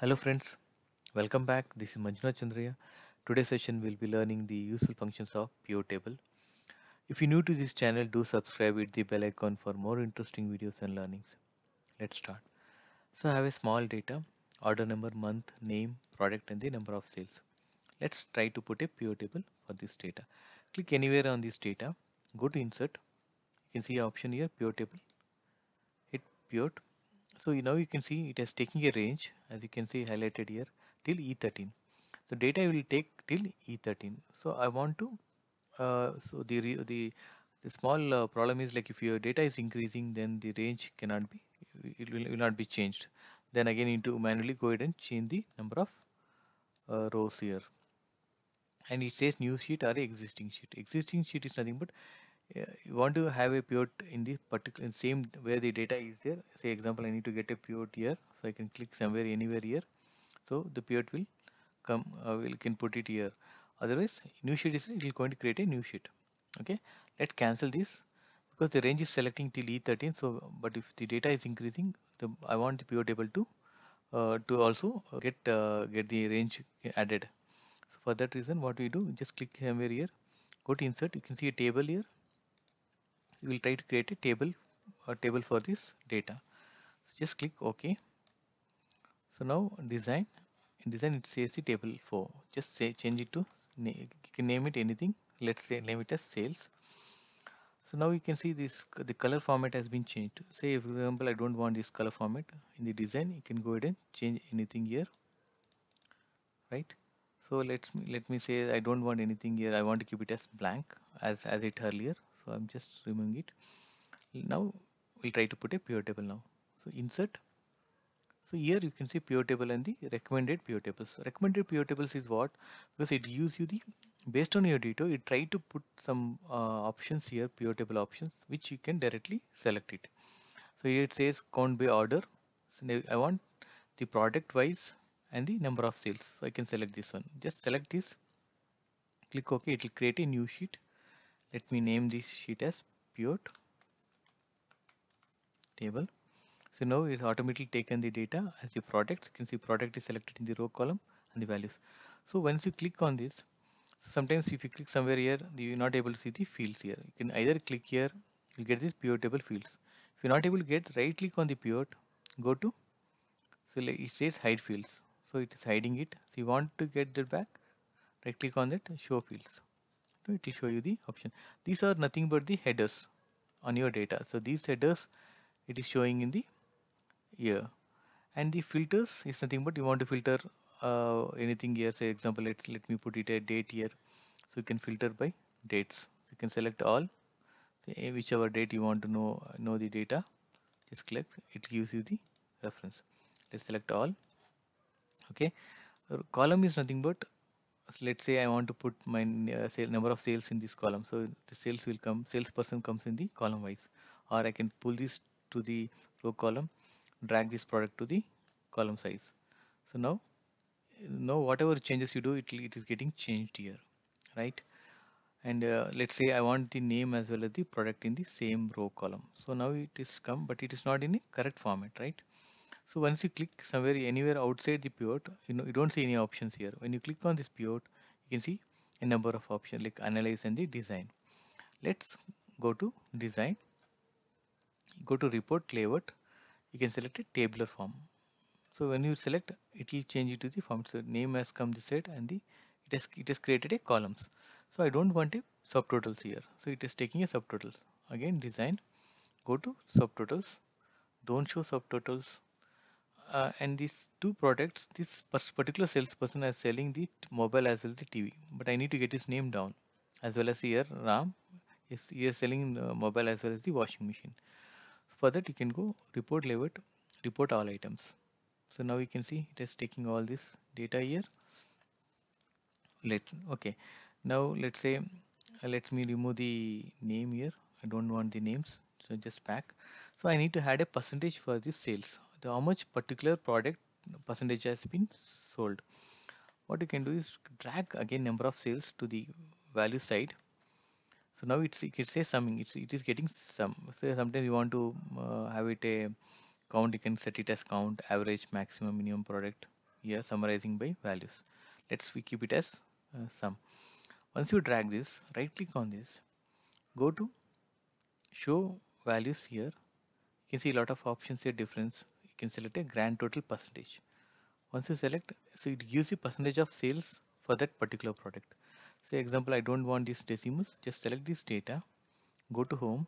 Hello friends, welcome back. This is Manjuna Chandraya. Today's session will be learning the useful functions of pivot table. If you're new to this channel, do subscribe with the bell icon for more interesting videos and learnings. Let's start. So I have a small data, order number, month, name, product and the number of sales. Let's try to put a pivot table for this data. Click anywhere on this data, go to insert. You can see option here, pivot table. Hit pivot so now you can see it is taking a range as you can see highlighted here till E13 so data will take till E13 so I want to uh, so the, the the small uh, problem is like if your data is increasing then the range cannot be it will, will not be changed then again you need to manually go ahead and change the number of uh, rows here and it says new sheet or existing sheet existing sheet is nothing but you want to have a pivot in the particular same where the data is there say example I need to get a pivot here so I can click somewhere anywhere here so the pivot will come uh, will can put it here otherwise new sheet is it will going to create a new sheet okay let's cancel this because the range is selecting till E13 so but if the data is increasing the I want the pivot table to uh, to also get uh, get the range added so for that reason what we do just click somewhere here go to insert you can see a table here we will try to create a table a table for this data so just click ok so now design in design it says the table for just say change it to you can name it anything let's say name it as sales so now you can see this the color format has been changed say for example I don't want this color format in the design you can go ahead and change anything here right so let's let me say I don't want anything here I want to keep it as blank as as it earlier so I'm just removing it now we'll try to put a pivot table now so insert so here you can see pivot table and the recommended pivot tables recommended pivot tables is what because it gives you the based on your data it try to put some uh, options here pivot table options which you can directly select it so here it says count by order so now I want the product wise and the number of sales so I can select this one just select this click OK it will create a new sheet let me name this sheet as pivot table so now it's automatically taken the data as the product you can see product is selected in the row column and the values so once you click on this sometimes if you click somewhere here you're not able to see the fields here you can either click here you'll get this pivot table fields if you're not able to get right click on the pivot go to so it says hide fields so it is hiding it so you want to get that back right click on that show fields let me show you the option. These are nothing but the headers on your data. So these headers it is showing in the here and the filters is nothing but you want to filter uh, anything here say example let, let me put it a date here so you can filter by dates so you can select all say eh, whichever date you want to know know the data just click it gives you the reference let's select all okay column is nothing but so let's say I want to put my uh, sale, number of sales in this column. So the sales will come, salesperson comes in the column wise, or I can pull this to the row column, drag this product to the column size. So now, now whatever changes you do, it, it is getting changed here, right? And uh, let's say I want the name as well as the product in the same row column. So now it is come, but it is not in the correct format, right? So once you click somewhere anywhere outside the pivot, you know you don't see any options here. When you click on this pivot, you can see a number of options like analyze and the design. Let's go to design. Go to report layout. You can select a tabular form. So when you select, it will change it to the form. So name has come this set and the it has it has created a columns. So I don't want a subtotals here. So it is taking a subtotals. Again design. Go to subtotals. Don't show subtotals uh, and these two products this particular salesperson is selling the mobile as well as the tv but i need to get his name down as well as here ram is he is selling uh, mobile as well as the washing machine for that you can go report level, report all items so now you can see it is taking all this data here let okay now let's say uh, let me remove the name here i don't want the names so just back so i need to add a percentage for the sales the how much particular product percentage has been sold what you can do is drag again number of sales to the value side so now it's it says something. it's it is getting some so sometimes you want to uh, have it a count you can set it as count average maximum minimum product here summarizing by values let's we keep it as uh, sum once you drag this right click on this go to show values here you can see a lot of options here difference can select a grand total percentage. Once you select, so it gives you percentage of sales for that particular product. Say example, I don't want these decimals, just select this data, go to home,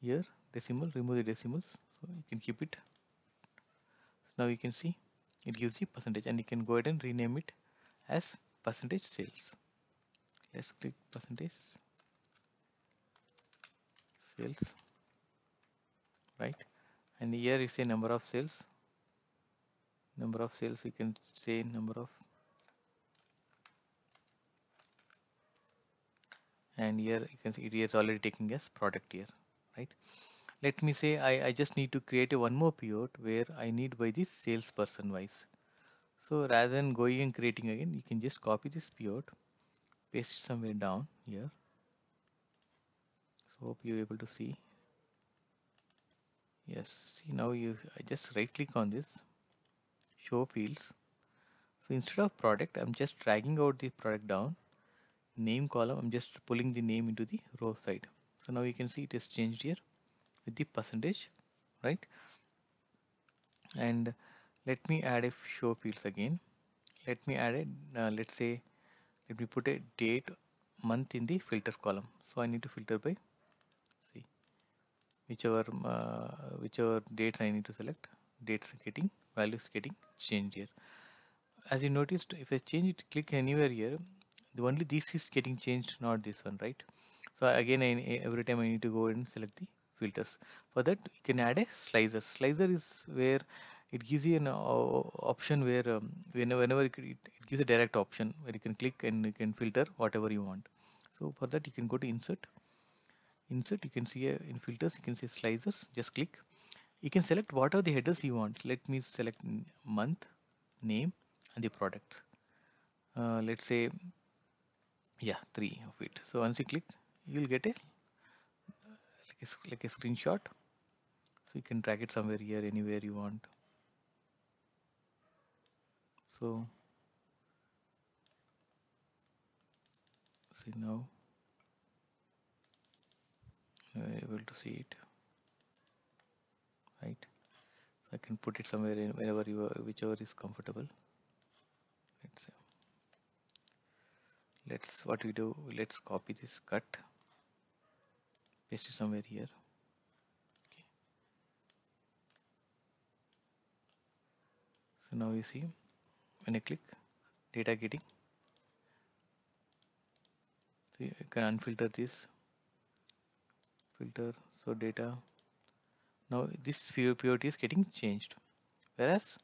here decimal, remove the decimals, so you can keep it. So now you can see it gives you percentage and you can go ahead and rename it as percentage sales. Let's click percentage sales, right? and here you say number of cells number of cells you can say number of and here you can see it is already taking as product here right let me say I, I just need to create a one more pivot where I need by the salesperson wise so rather than going and creating again you can just copy this pivot paste it somewhere down here so hope you're able to see yes see now you I just right click on this show fields so instead of product I'm just dragging out the product down name column I'm just pulling the name into the row side so now you can see it is changed here with the percentage right and let me add a show fields again let me add it uh, let's say let me put a date month in the filter column so I need to filter by whichever uh, whichever dates I need to select dates getting values getting changed here as you noticed if I change it click anywhere here the only this is getting changed not this one right so again I, every time I need to go and select the filters for that you can add a slicer slicer is where it gives you an uh, option where um, whenever, whenever it, it, gives a direct option where you can click and you can filter whatever you want so for that you can go to insert insert you can see uh, in filters you can see slicers just click you can select what are the headers you want let me select month name and the product uh, let's say yeah three of it so once you click you'll get a like, a like a screenshot so you can drag it somewhere here anywhere you want so see now you are able to see it right so I can put it somewhere in wherever you are, whichever is comfortable let's see. let's what we do let's copy this cut paste it somewhere here okay. so now you see when I click data getting so you can unfilter this filter so data now this POT is getting changed whereas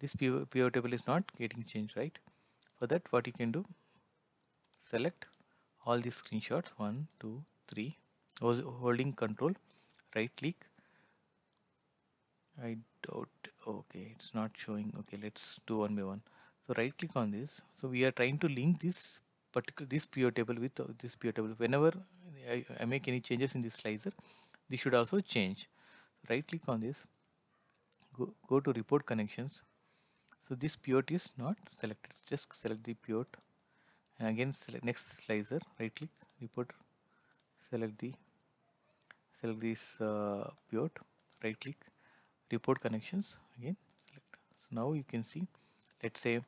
this PO table is not getting changed right for that what you can do select all these screenshots one two three holding control right click I doubt okay it's not showing okay let's do one by one so right click on this so we are trying to link this particular this PO table with uh, this PO table whenever I, I make any changes in this slicer this should also change right click on this go, go to report connections so this pivot is not selected just select the pivot and again select next slicer right click report select the select this uh, pivot right click report connections again select so now you can see let's say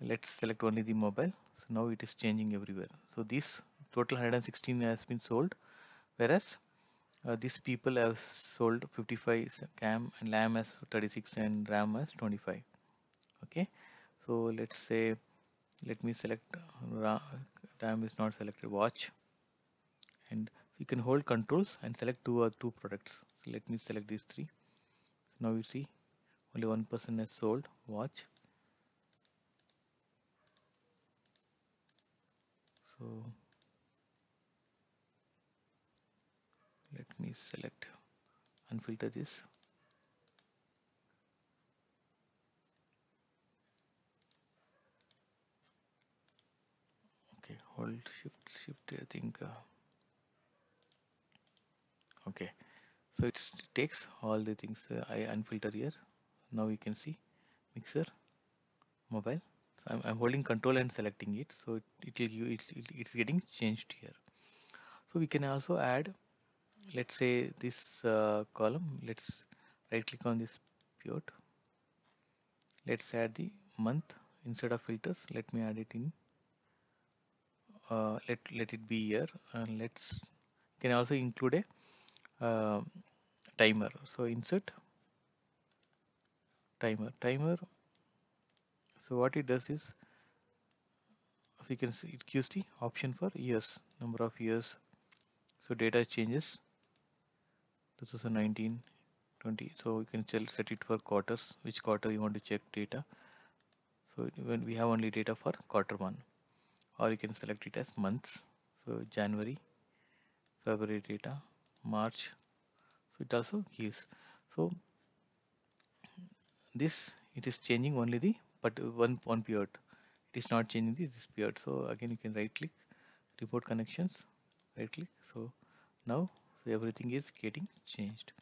let's select only the mobile so now it is changing everywhere so this total 116 has been sold whereas uh, these people have sold 55 cam and lam as 36 and ram as 25 okay so let's say let me select uh, RAM, is not selected watch and you can hold controls and select two or two products so let me select these three so now you see only one person has sold watch so let me select unfilter this okay hold shift shift I think uh, okay so it takes all the things uh, I unfilter here now you can see mixer mobile so I'm, I'm holding control and selecting it so it, it will it, it, it's getting changed here so we can also add let's say this uh, column let's right click on this pivot let's add the month instead of filters let me add it in uh, let let it be here and let's can also include a uh, timer so insert timer timer so what it does is so you can see it gives the option for years number of years so data changes 2019 20 so you can set it for quarters which quarter you want to check data so when we have only data for quarter one or you can select it as months so January February data March so it also gives so this it is changing only the but one one period it is not changing this, this period so again you can right click report connections right click so now so everything is getting changed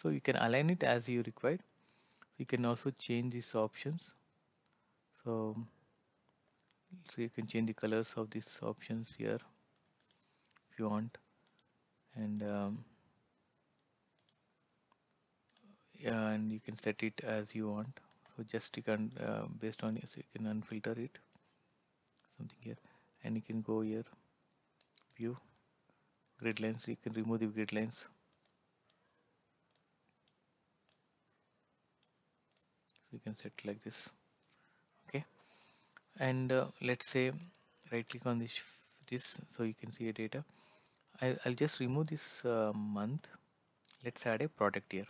so you can align it as you required so you can also change these options so so you can change the colors of these options here if you want and um, yeah and you can set it as you want so just you can uh, based on this you can unfilter it something here and you can go here view grid lines you can remove the grid lines so you can set like this okay and uh, let's say right click on this this so you can see the data I, will just remove this uh, month let's add a product here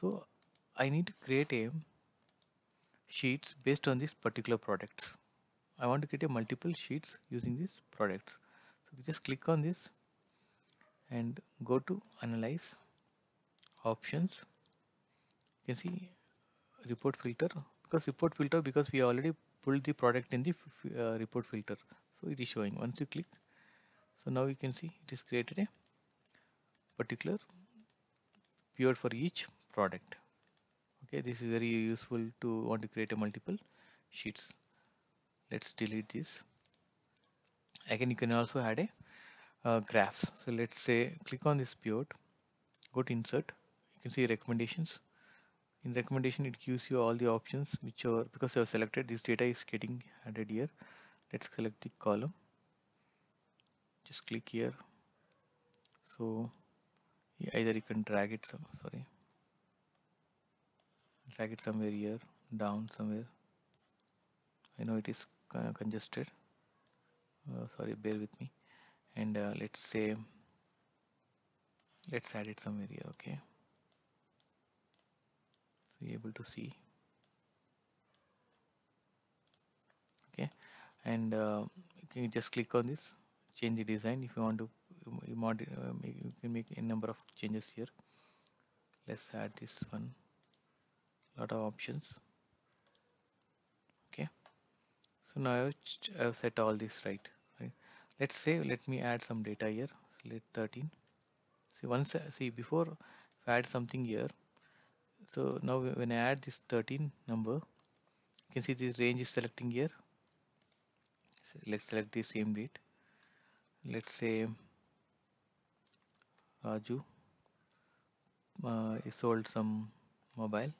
so I need to create a sheets based on these particular products I want to create a multiple sheets using these products so we just click on this and go to analyze options you can see report filter because report filter because we already pulled the product in the uh, report filter so it is showing once you click so now you can see it is created a particular pure for each product okay this is very useful to want to create a multiple sheets let's delete this again you can also add a uh, graphs so let's say click on this pivot go to insert you can see recommendations in recommendation it gives you all the options which are because you have selected this data is getting added here let's select the column just click here so either you can drag it some sorry drag it somewhere here down somewhere I know it is uh, congested uh, sorry bear with me and uh, let's say let's add it somewhere here okay so you're able to see okay and uh, you can just click on this change the design if you want to um, you, mod, uh, make, you can make a number of changes here let's add this one lot of options so now I've set all this right, right let's say let me add some data here so let 13 see once uh, see before if I add something here so now when I add this 13 number you can see this range is selecting here so let's select the same date let's say Raju uh, sold some mobile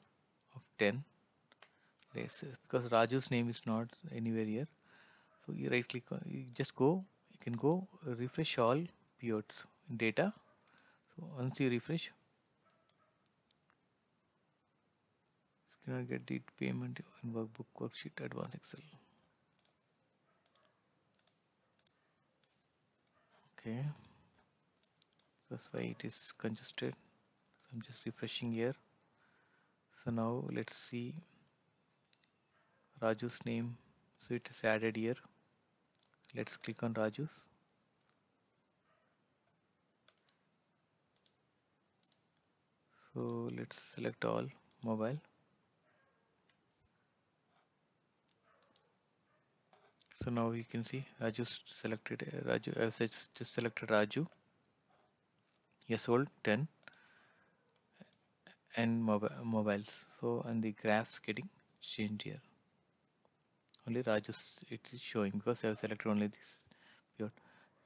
of 10 uh, because Raju's name is not anywhere here. So you right click on you just go you can go refresh all periods data. So once you refresh you cannot get the payment in workbook worksheet advanced Excel. Okay that's why it is congested I'm just refreshing here so now let's see Raju's name so it is added here let's click on Raju's so let's select all mobile so now you can see Raju selected uh, Raju uh, just selected Raju Yes, old 10 and mobiles so and the graphs getting changed here only Raju it is showing because I have selected only this pure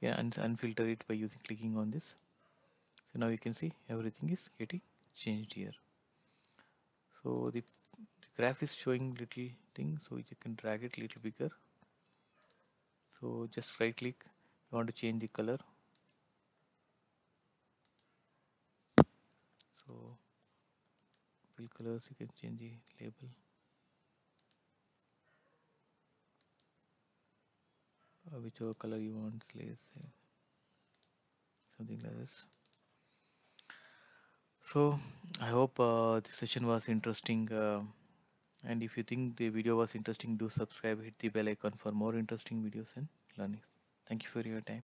yeah and unfilter it by using clicking on this so now you can see everything is getting changed here so the, the graph is showing little thing so you can drag it little bigger so just right click you want to change the color so fill colors you can change the label uh, whichever color you want let's say something like this so i hope uh, the session was interesting uh, and if you think the video was interesting do subscribe hit the bell icon for more interesting videos and learning thank you for your time